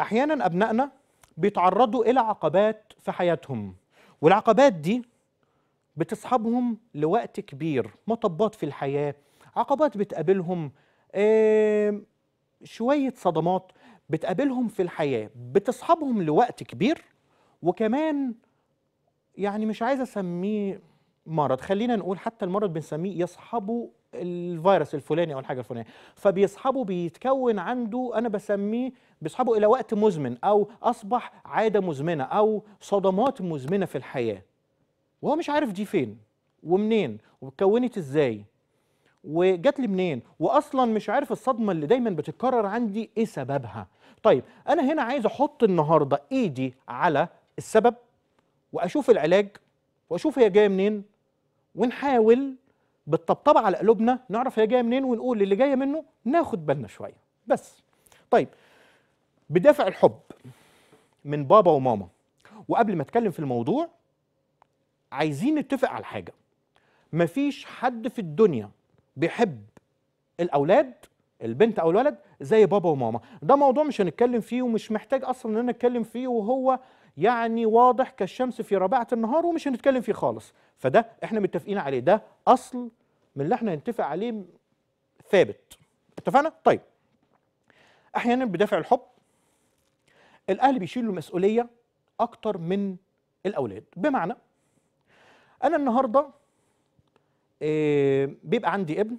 احيانا ابنائنا بيتعرضوا الى عقبات في حياتهم والعقبات دي بتصحبهم لوقت كبير مطبات في الحياه عقبات بتقابلهم شويه صدمات بتقابلهم في الحياه بتصحبهم لوقت كبير وكمان يعني مش عايز اسميه مرض خلينا نقول حتى المرض بنسميه يصحبه الفيروس الفلاني او الحاجه الفلانيه فبيصحبه بيتكون عنده انا بسميه بيصحبه الى وقت مزمن او اصبح عاده مزمنه او صدمات مزمنه في الحياه وهو مش عارف دي فين ومنين واتكونت ازاي وجات لي منين واصلا مش عارف الصدمه اللي دايما بتتكرر عندي ايه سببها طيب انا هنا عايز احط النهارده ايدي على السبب واشوف العلاج واشوف هي جايه منين ونحاول بالطبطبة على قلوبنا نعرف هي جاية منين ونقول اللي جاية منه ناخد بالنا شوية بس طيب بدافع الحب من بابا وماما وقبل ما اتكلم في الموضوع عايزين نتفق على حاجة مفيش حد في الدنيا بيحب الأولاد البنت أو الولد زي بابا وماما ده موضوع مش هنتكلم فيه ومش محتاج أصلا إن أنا أتكلم فيه وهو يعني واضح كالشمس في رابعة النهار ومش هنتكلم فيه خالص فده احنا متفقين عليه ده اصل من اللي احنا هنتفق عليه ثابت اتفقنا طيب احيانا بدافع الحب الاهل بيشيلوا المسؤولية اكتر من الاولاد بمعنى انا النهارده إيه بيبقى عندي ابن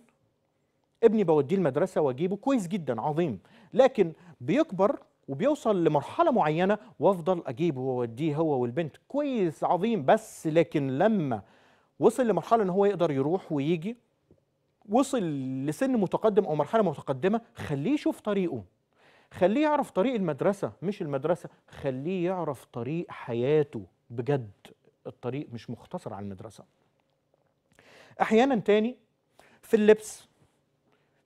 ابني بوديه المدرسه واجيبه كويس جدا عظيم لكن بيكبر وبيوصل لمرحله معينه وافضل اجيبه واوديه هو والبنت كويس عظيم بس لكن لما وصل لمرحله ان هو يقدر يروح ويجي وصل لسن متقدم او مرحله متقدمه خليه يشوف طريقه خليه يعرف طريق المدرسه مش المدرسه خليه يعرف طريق حياته بجد الطريق مش مختصر على المدرسه احيانا تاني في اللبس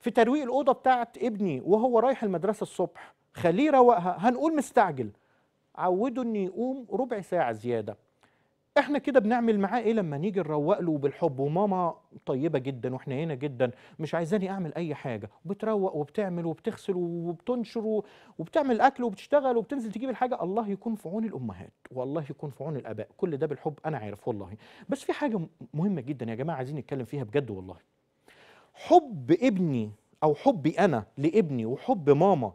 في ترويق الاوضه بتاعت ابني وهو رايح المدرسه الصبح خليه يروقها هنقول مستعجل عوده ان يقوم ربع ساعه زياده احنا كده بنعمل معاه ايه لما نيجي نروق له بالحب وماما طيبه جدا وحنينه جدا مش عايزاني اعمل اي حاجه وبتروق وبتعمل وبتغسل وبتنشر وبتعمل اكل وبتشتغل وبتنزل تجيب الحاجه الله يكون في عون الامهات والله يكون في عون الاباء كل ده بالحب انا عارف والله بس في حاجه مهمه جدا يا جماعه عايزين نتكلم فيها بجد والله حب ابني او حبي انا لابني وحب ماما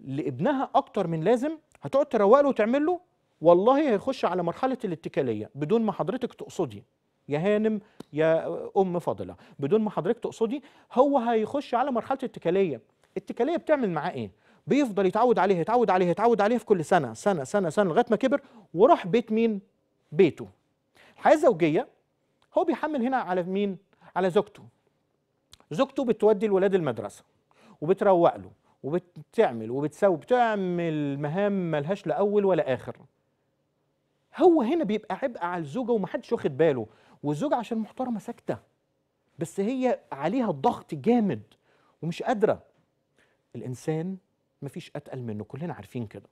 لابنها اكتر من لازم هتقعد تروق له وتعمل له والله هيخش على مرحله الاتكاليه بدون ما حضرتك تقصدي يا هانم يا ام فاضله بدون ما حضرتك تقصدي هو هيخش على مرحله الاتكاليه الاتكاليه بتعمل معاه ايه بيفضل يتعود عليها يتعود عليها يتعود عليها في كل سنه سنه سنه سنه لغايه ما كبر وراح بيت مين بيته الحياه الزوجيه هو بيحمل هنا على مين على زوجته زوجته بتودي الولاد المدرسه وبتروق له وبتعمل وبتسوي بتعمل مهام ملهاش لا اول ولا اخر هو هنا بيبقى عبء على الزوجه ومحدش واخد باله والزوجه عشان محترمه ساكته بس هي عليها ضغط جامد ومش قادره الانسان مفيش اتقل منه كلنا عارفين كده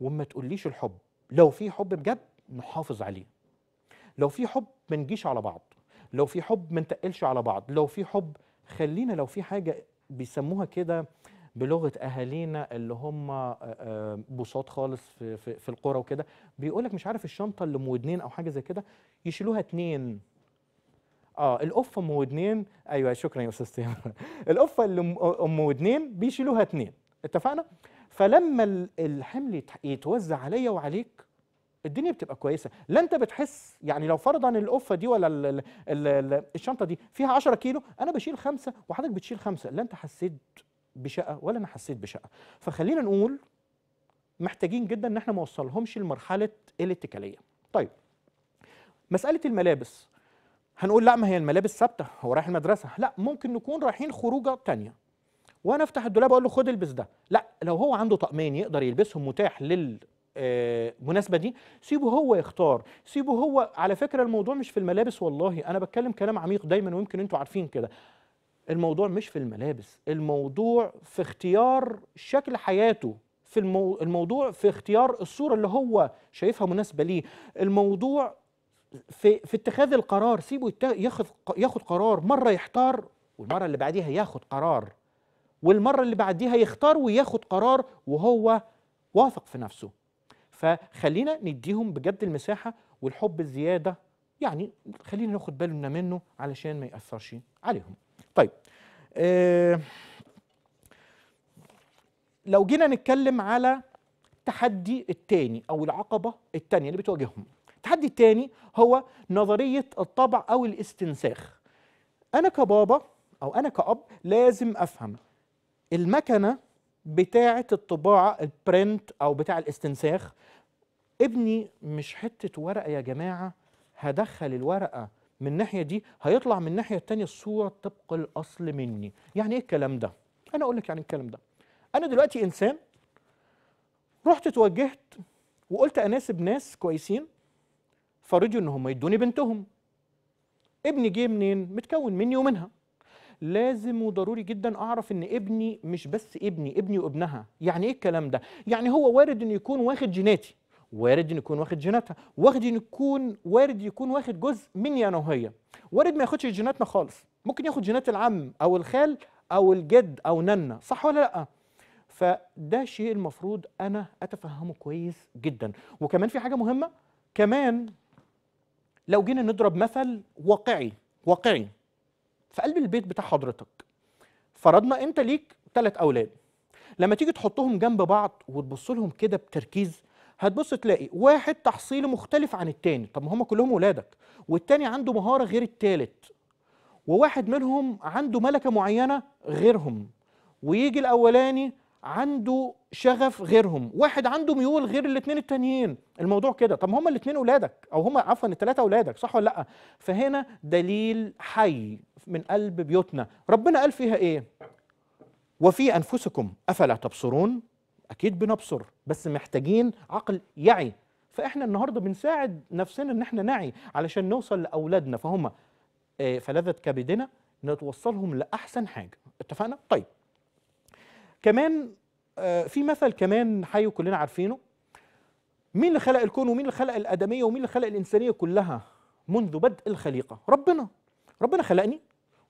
وما تقوليش الحب لو في حب بجد نحافظ عليه لو في حب ما نجيش على بعض لو في حب ما نتقلش على بعض لو في حب خلينا لو في حاجه بيسموها كده بلغه اهالينا اللي هم آه، آه، بساط خالص في, في, في القرى وكده بيقول لك مش عارف الشنطه اللي مودنين او حاجه زي كده يشيلوها اتنين اه القفه ام ودنين ايوه شكرا يا استاذ سامر القفه اللي ام ودنين بيشيلوها اتنين اتفقنا فلما الحمل يتوزع عليا وعليك الدنيا بتبقى كويسه لا انت بتحس يعني لو فرضا القفه دي ولا الـ الـ الـ الشنطه دي فيها 10 كيلو انا بشيل خمسه وحضرتك بتشيل خمسه لا انت حسيت بشقه ولا انا حسيت بشقه فخلينا نقول محتاجين جدا ان احنا ما نوصلهمش لمرحله الاتكاليه طيب مساله الملابس هنقول لا ما هي الملابس ثابته هو رايح المدرسه لا ممكن نكون رايحين خروجه تانية وانا افتح الدولاب اقول له خد البس ده لا لو هو عنده طقمين يقدر يلبسهم متاح لل آه، مناسبة دي سيبه هو يختار سيبه هو على فكره الموضوع مش في الملابس والله انا بتكلم كلام عميق دايما ويمكن انتوا عارفين كده الموضوع مش في الملابس الموضوع في اختيار شكل حياته في المو... الموضوع في اختيار الصورة اللي هو شايفها مناسبة ليه الموضوع في, في اتخاذ القرار سيبه يت... ياخد ياخد قرار مرة يحتار والمرة اللي بعديها ياخد قرار والمرة اللي بعديها يختار وياخد قرار وهو واثق في نفسه فخلينا نديهم بجد المساحة والحب الزيادة يعني خلينا ناخد بالنا منه علشان ما يأثرش عليهم طيب آه، لو جينا نتكلم على التحدي الثاني او العقبه الثانيه اللي بتواجههم التحدي الثاني هو نظريه الطبع او الاستنساخ انا كبابا او انا كاب لازم افهم المكنه بتاعه الطباعه البرنت او بتاع الاستنساخ ابني مش حته ورقه يا جماعه هدخل الورقه من الناحيه دي هيطلع من الناحيه الثانيه الصوره طبق الاصل مني يعني ايه الكلام ده انا اقول لك يعني الكلام ده انا دلوقتي انسان رحت اتوجهت وقلت اناسب ناس كويسين فرضوا ان هم يدوني بنتهم ابني جه منين متكون مني ومنها لازم وضروري جدا اعرف ان ابني مش بس ابني ابني وابنها يعني ايه الكلام ده يعني هو وارد انه يكون واخد جيناتي وارد يكون واخد جيناتها واخد يكون وارد يكون واخد جزء مني انا وهي وارد ما ياخدش جيناتنا خالص ممكن ياخد جينات العم او الخال او الجد او ننا صح ولا لا فده شيء المفروض انا اتفهمه كويس جدا وكمان في حاجه مهمه كمان لو جينا نضرب مثل واقعي واقعي في قلب البيت بتاع حضرتك فرضنا انت ليك ثلاث اولاد لما تيجي تحطهم جنب بعض وتبص لهم كده بتركيز هتبص تلاقي واحد تحصيله مختلف عن التاني طب ما هم كلهم ولادك والتاني عنده مهارة غير التالت وواحد منهم عنده ملكة معينة غيرهم ويجي الأولاني عنده شغف غيرهم واحد عنده ميول غير الاثنين التانيين الموضوع كده طب هما الاثنين اولادك او هما عفوا الثلاثه اولادك صح ولا لا فهنا دليل حي من قلب بيوتنا ربنا قال فيها ايه وفي انفسكم افلا تبصرون اكيد بنبصر بس محتاجين عقل يعي فاحنا النهارده بنساعد نفسنا ان احنا نعي علشان نوصل لاولادنا فهم آه، فلذة كبدنا نتوصلهم لاحسن حاجه اتفقنا طيب كمان آه، في مثل كمان حي كلنا عارفينه مين اللي خلق الكون ومين اللي خلق الادميه ومين اللي خلق الانسانيه كلها منذ بدء الخليقه ربنا ربنا خلقني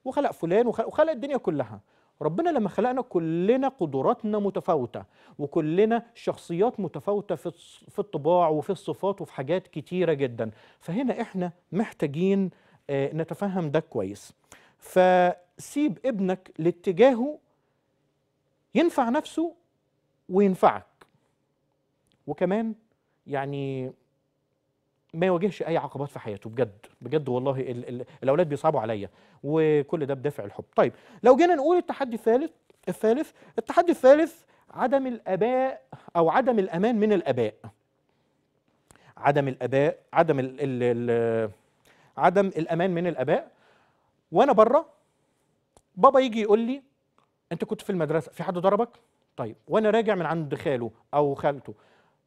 وخلق فلان وخلق, وخلق الدنيا كلها ربنا لما خلقنا كلنا قدراتنا متفاوتة وكلنا شخصيات متفاوتة في الطباع وفي الصفات وفي حاجات كتيرة جدا فهنا احنا محتاجين آه، نتفهم ده كويس فسيب ابنك لاتجاهه ينفع نفسه وينفعك وكمان يعني ما يواجهش اي عقبات في حياته بجد بجد والله الـ الـ الاولاد بيصعبوا عليا وكل ده بدافع الحب طيب لو جينا نقول التحدي الثالث الثالث التحدي الثالث عدم الاباء او عدم الامان من الاباء عدم الاباء عدم الـ الـ عدم الامان من الاباء وانا بره بابا يجي يقول لي انت كنت في المدرسه في حد ضربك طيب وانا راجع من عند خاله او خالته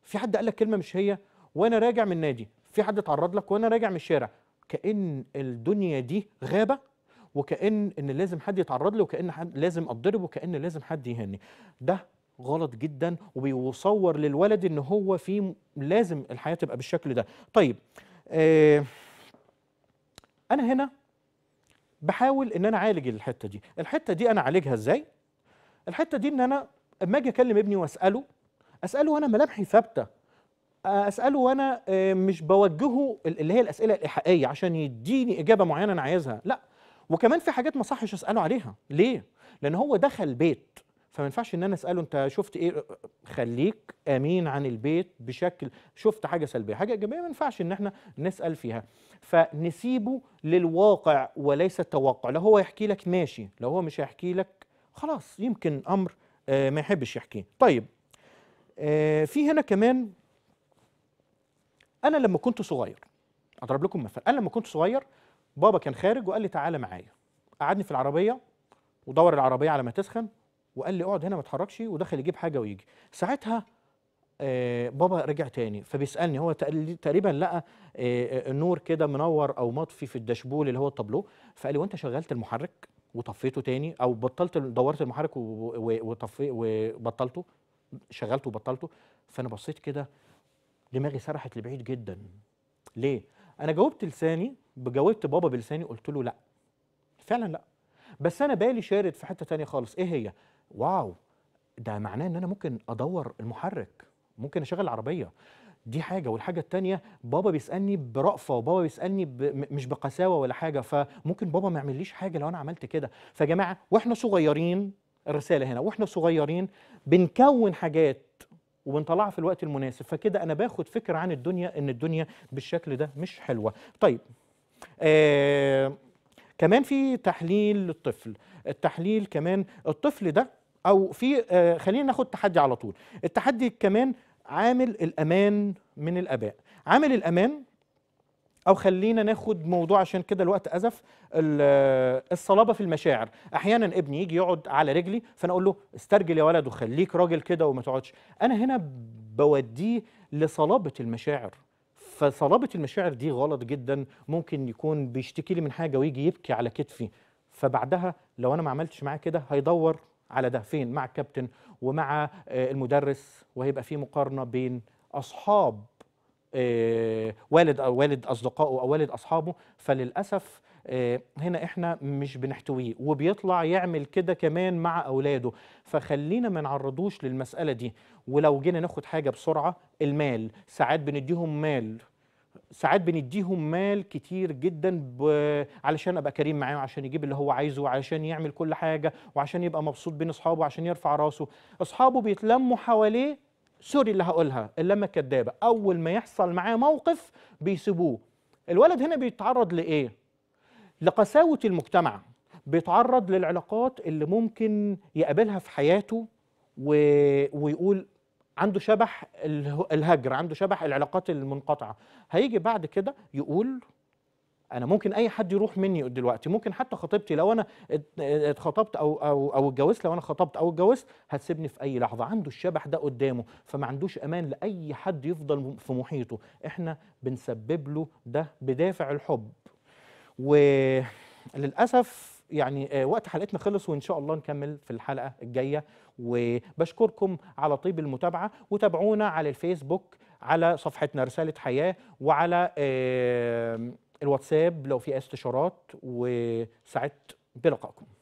في حد قال لك كلمه مش هي وانا راجع من نادي في حد اتعرض لك وانا راجع من الشارع كان الدنيا دي غابه وكان ان لازم حد يتعرض لي وكان حد لازم اتضرب وكان لازم حد يهني ده غلط جدا وبيصور للولد ان هو في لازم الحياه تبقى بالشكل ده طيب آه انا هنا بحاول ان انا اعالج الحته دي الحته دي انا اعالجها ازاي الحته دي ان انا اما اجي اكلم ابني واساله اساله انا ملامحي ثابته اساله وانا آه، مش بوجهه اللي هي الاسئله الايحائيه عشان يديني اجابه معينه انا عايزها لا وكمان في حاجات ما صحش اساله عليها ليه لان هو دخل بيت فما ينفعش ان انا اساله انت شفت ايه خليك امين عن البيت بشكل شفت حاجه سلبيه حاجه ايجابيه ما ينفعش ان احنا نسال فيها فنسيبه للواقع وليس التوقع لو هو يحكي لك ماشي لو هو مش هيحكي لك خلاص يمكن امر آه، ما يحبش يحكيه طيب آه، في هنا كمان انا لما كنت صغير اضرب لكم مثال انا لما كنت صغير بابا كان خارج وقال لي تعالى معايا قعدني في العربيه ودور العربيه على ما تسخن وقال لي اقعد هنا ما تتحركش ودخل يجيب حاجه ويجي ساعتها آه بابا رجع تاني فبيسالني هو تقريبا لقى آه،, آه نور كده منور او مطفي في الداشبول اللي هو الطابلو فقال لي وانت شغلت المحرك وطفيته تاني او بطلت دورت المحرك وطفي وبطلته شغلته وبطلته فانا بصيت كده دماغي سرحت لبعيد جدا ليه انا جاوبت لساني جاوبت بابا بلساني قلت له لا فعلا لا بس انا بالي شارد في حته تانية خالص ايه هي واو ده معناه ان انا ممكن ادور المحرك ممكن اشغل العربيه دي حاجه والحاجه التانية بابا بيسالني برأفه وبابا بيسالني ب... مش بقساوه ولا حاجه فممكن بابا ما يعمليش حاجه لو انا عملت كده فجماعه واحنا صغيرين الرساله هنا واحنا صغيرين بنكون حاجات وبنطلعها في الوقت المناسب فكده انا باخد فكره عن الدنيا ان الدنيا بالشكل ده مش حلوه طيب آه كمان في تحليل للطفل التحليل كمان الطفل ده او في آه خلينا ناخد تحدي على طول التحدي كمان عامل الامان من الاباء عامل الامان او خلينا ناخد موضوع عشان كده الوقت ازف الصلابه في المشاعر احيانا ابني يجي يقعد على رجلي فانا اقول له استرجل يا ولد وخليك راجل كده وما تقعدش انا هنا بوديه لصلابه المشاعر فصلابه المشاعر دي غلط جدا ممكن يكون بيشتكي لي من حاجه ويجي يبكي على كتفي فبعدها لو انا ما عملتش معاه كده هيدور على ده فين مع الكابتن ومع آه، المدرس وهيبقى في مقارنه بين اصحاب آه، والد او والد اصدقائه او والد اصحابه فللاسف آه، هنا احنا مش بنحتويه وبيطلع يعمل كده كمان مع اولاده فخلينا ما نعرضوش للمساله دي ولو جينا ناخد حاجه بسرعه المال ساعات بنديهم مال ساعات بنديهم مال كتير جدا ب... علشان ابقى كريم معاه وعشان يجيب اللي هو عايزه وعشان يعمل كل حاجه وعشان يبقى مبسوط بين اصحابه وعشان يرفع راسه اصحابه بيتلموا حواليه سوري اللي هقولها اللمه كدابه اول ما يحصل معاه موقف بيسيبوه الولد هنا بيتعرض لايه لقساوه المجتمع بيتعرض للعلاقات اللي ممكن يقابلها في حياته و... ويقول عنده شبح الهجر عنده شبح العلاقات المنقطعه هيجي بعد كده يقول انا ممكن اي حد يروح مني دلوقتي ممكن حتى خطيبتي لو انا اتخطبت او او او اتجوزت لو انا خطبت او اتجوزت هتسيبني في اي لحظه عنده الشبح ده قدامه فما عندوش امان لاي حد يفضل في محيطه احنا بنسبب له ده بدافع الحب وللاسف يعني آه، وقت حلقتنا خلص وان شاء الله نكمل في الحلقه الجايه وبشكركم على طيب المتابعه وتابعونا على الفيسبوك على صفحتنا رساله حياه وعلى الواتساب لو في اي استشارات وسعدت بلقائكم